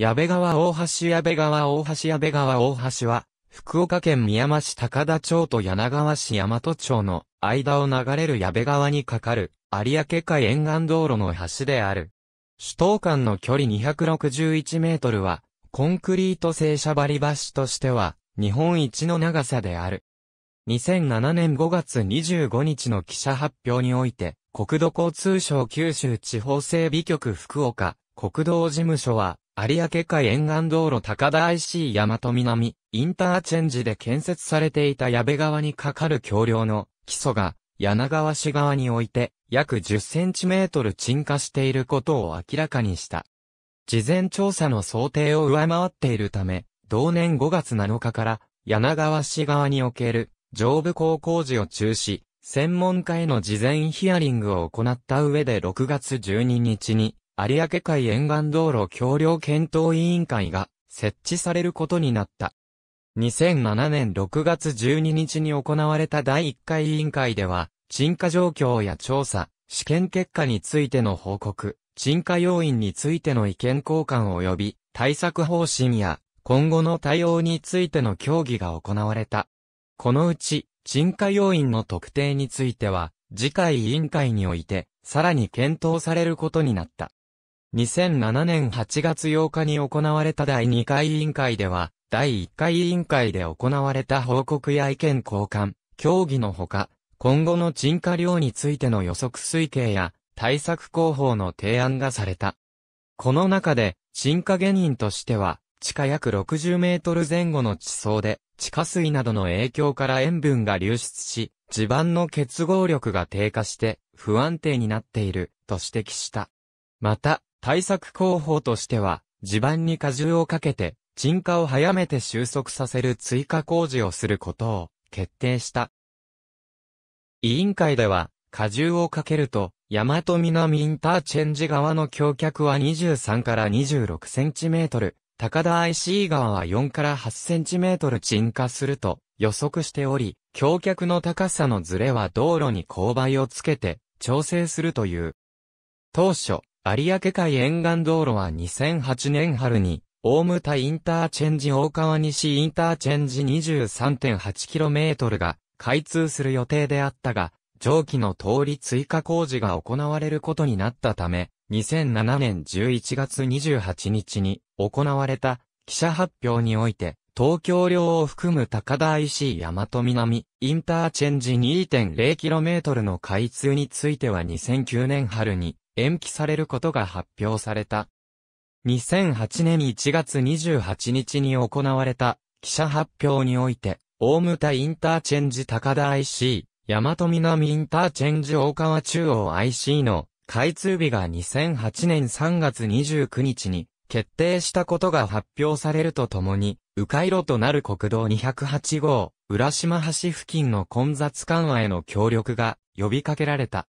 矢部川大橋矢部川大橋矢部川大橋は、福岡県宮山市高田町と柳川市大和町の間を流れる矢部川に架かる有明海沿岸道路の橋である。首都間の距離261メートルは、コンクリート製車張り橋としては、日本一の長さである。2007年5月25日の記者発表において、国土交通省九州地方整備局福岡、国道事務所は、有明海沿岸道路高田 IC 大和南、インターチェンジで建設されていた矢部川に架かる橋梁の基礎が、柳川市側において、約10センチメートル沈下していることを明らかにした。事前調査の想定を上回っているため、同年5月7日から、柳川市側における、上部高工事を中止、専門家への事前ヒアリングを行った上で6月12日に、有明海沿岸道路橋梁検討委員会が設置されることになった。2007年6月12日に行われた第1回委員会では、沈下状況や調査、試験結果についての報告、沈下要因についての意見交換及び、対策方針や、今後の対応についての協議が行われた。このうち、沈下要因の特定については、次回委員会において、さらに検討されることになった。2007年8月8日に行われた第2回委員会では、第1回委員会で行われた報告や意見交換、協議のほか、今後の沈下量についての予測推計や対策広報の提案がされた。この中で、沈下下人としては、地下約60メートル前後の地層で、地下水などの影響から塩分が流出し、地盤の結合力が低下して不安定になっていると指摘した。また、対策工法としては、地盤に荷重をかけて、沈下を早めて収束させる追加工事をすることを決定した。委員会では、荷重をかけると、大和南インターチェンジ側の橋脚は23から26センチメートル、高田 IC 側は4から8センチメートル沈下すると予測しており、橋脚の高さのズレは道路に勾配をつけて調整するという。当初、有明海沿岸道路は2008年春に、大牟田インターチェンジ大川西インターチェンジ 23.8km が開通する予定であったが、上記の通り追加工事が行われることになったため、2007年11月28日に行われた記者発表において、東京領を含む高田 IC 大和南、インターチェンジ 2.0km の開通については2009年春に、延期されることが発表された。2008年1月28日に行われた記者発表において、大牟田インターチェンジ高田 IC、大和南インターチェンジ大川中央 IC の開通日が2008年3月29日に決定したことが発表されるとともに、迂回路となる国道208号、浦島橋付近の混雑緩和への協力が呼びかけられた。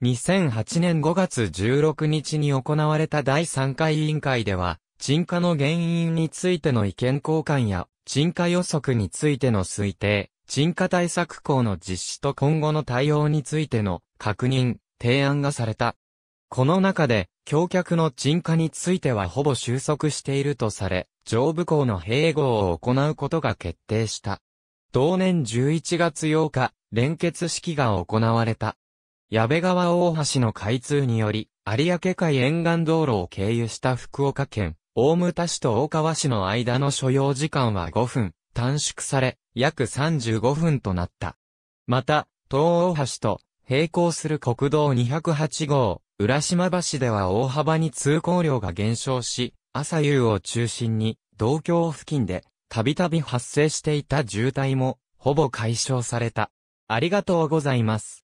2008年5月16日に行われた第3回委員会では、沈下の原因についての意見交換や、沈下予測についての推定、沈下対策校の実施と今後の対応についての確認、提案がされた。この中で、橋脚の沈下についてはほぼ収束しているとされ、上部校の併合を行うことが決定した。同年11月8日、連結式が行われた。矢部川大橋の開通により、有明海沿岸道路を経由した福岡県、大牟田市と大川市の間の所要時間は5分、短縮され、約35分となった。また、東大橋と並行する国道208号、浦島橋では大幅に通行量が減少し、朝夕を中心に、道橋付近で、たびたび発生していた渋滞も、ほぼ解消された。ありがとうございます。